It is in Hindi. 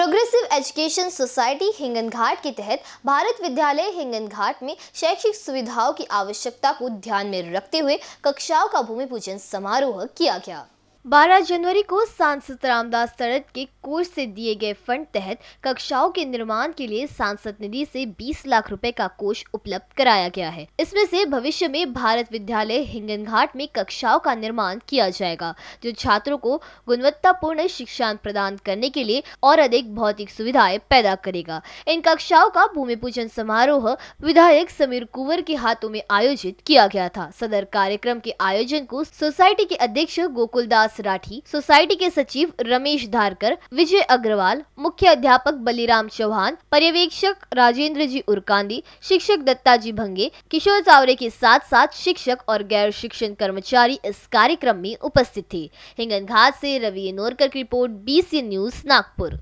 प्रोग्रेसिव एजुकेशन सोसाइटी हिंगन घाट के तहत भारत विद्यालय हिंगन घाट में शैक्षिक सुविधाओं की आवश्यकता को ध्यान में रखते हुए कक्षाओं का भूमि पूजन समारोह किया गया 12 जनवरी को सांसद रामदास तरत के कोष से दिए गए फंड तहत कक्षाओं के निर्माण के लिए सांसद निधि से 20 लाख रुपए का कोष उपलब्ध कराया गया है इसमें से भविष्य में भारत विद्यालय हिंगन घाट में कक्षाओं का निर्माण किया जाएगा जो छात्रों को गुणवत्तापूर्ण शिक्षा प्रदान करने के लिए और अधिक भौतिक सुविधाएं पैदा करेगा इन कक्षाओं का भूमि पूजन समारोह विधायक समीर कुंवर के हाथों में आयोजित किया गया था सदर कार्यक्रम के आयोजन को सोसाइटी के अध्यक्ष गोकुल विकास राठी सोसाइटी के सचिव रमेश धारकर विजय अग्रवाल मुख्य अध्यापक बलिराम चौहान पर्यवेक्षक राजेंद्र जी उर्कांदी शिक्षक दत्ता जी भंगे किशोर चावरे के साथ साथ शिक्षक और गैर शिक्षण कर्मचारी इस कार्यक्रम में उपस्थित थे हिंगन घाट ऐसी रवि नोरकर की रिपोर्ट बी न्यूज नागपुर